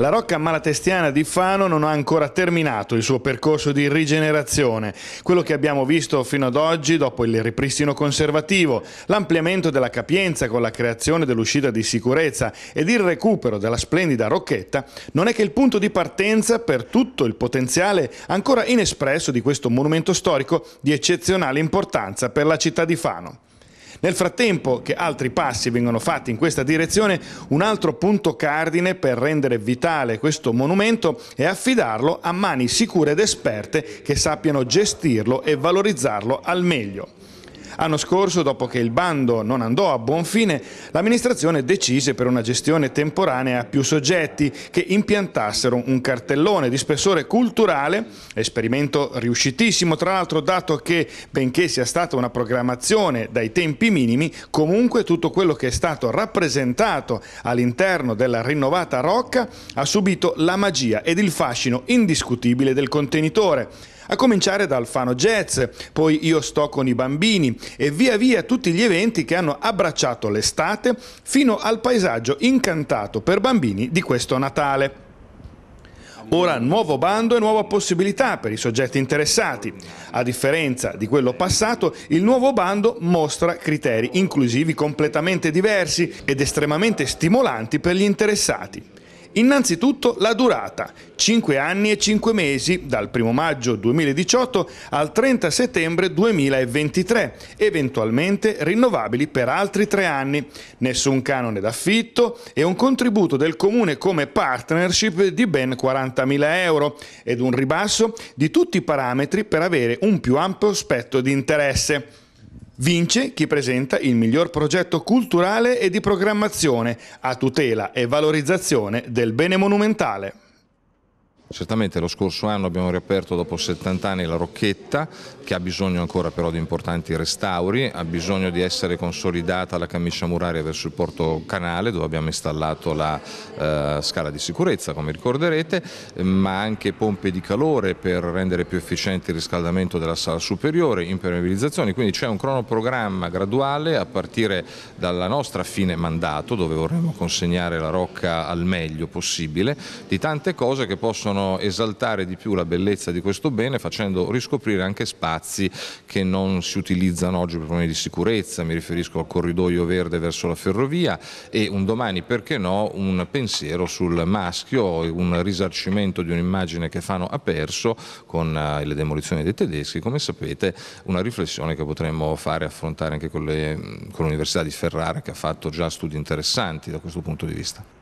La Rocca Malatestiana di Fano non ha ancora terminato il suo percorso di rigenerazione. Quello che abbiamo visto fino ad oggi, dopo il ripristino conservativo, l'ampliamento della capienza con la creazione dell'uscita di sicurezza ed il recupero della splendida rocchetta, non è che il punto di partenza per tutto il potenziale ancora inespresso di questo monumento storico di eccezionale importanza per la città di Fano. Nel frattempo che altri passi vengono fatti in questa direzione, un altro punto cardine per rendere vitale questo monumento è affidarlo a mani sicure ed esperte che sappiano gestirlo e valorizzarlo al meglio. L'anno scorso, dopo che il bando non andò a buon fine, l'amministrazione decise per una gestione temporanea a più soggetti che impiantassero un cartellone di spessore culturale, esperimento riuscitissimo tra l'altro dato che, benché sia stata una programmazione dai tempi minimi, comunque tutto quello che è stato rappresentato all'interno della rinnovata Rocca ha subito la magia ed il fascino indiscutibile del contenitore a cominciare dal Fano Jazz, poi Io sto con i bambini e via via tutti gli eventi che hanno abbracciato l'estate fino al paesaggio incantato per bambini di questo Natale. Ora nuovo bando e nuova possibilità per i soggetti interessati. A differenza di quello passato, il nuovo bando mostra criteri inclusivi completamente diversi ed estremamente stimolanti per gli interessati. Innanzitutto la durata, 5 anni e 5 mesi dal 1 maggio 2018 al 30 settembre 2023, eventualmente rinnovabili per altri 3 anni, nessun canone d'affitto e un contributo del comune come partnership di ben 40.000 euro ed un ribasso di tutti i parametri per avere un più ampio spettro di interesse. Vince chi presenta il miglior progetto culturale e di programmazione a tutela e valorizzazione del bene monumentale. Certamente lo scorso anno abbiamo riaperto dopo 70 anni la Rocchetta che ha bisogno ancora però di importanti restauri, ha bisogno di essere consolidata la camicia muraria verso il porto canale dove abbiamo installato la eh, scala di sicurezza come ricorderete, ma anche pompe di calore per rendere più efficiente il riscaldamento della sala superiore, impermeabilizzazioni, quindi c'è un cronoprogramma graduale a partire dalla nostra fine mandato dove vorremmo consegnare la Rocca al meglio possibile di tante cose che possono possono esaltare di più la bellezza di questo bene facendo riscoprire anche spazi che non si utilizzano oggi per problemi di sicurezza, mi riferisco al corridoio verde verso la ferrovia e un domani, perché no, un pensiero sul maschio, un risarcimento di un'immagine che Fano ha perso con eh, le demolizioni dei tedeschi, come sapete una riflessione che potremmo fare e affrontare anche mm, con l'Università di Ferrara che ha fatto già studi interessanti da questo punto di vista.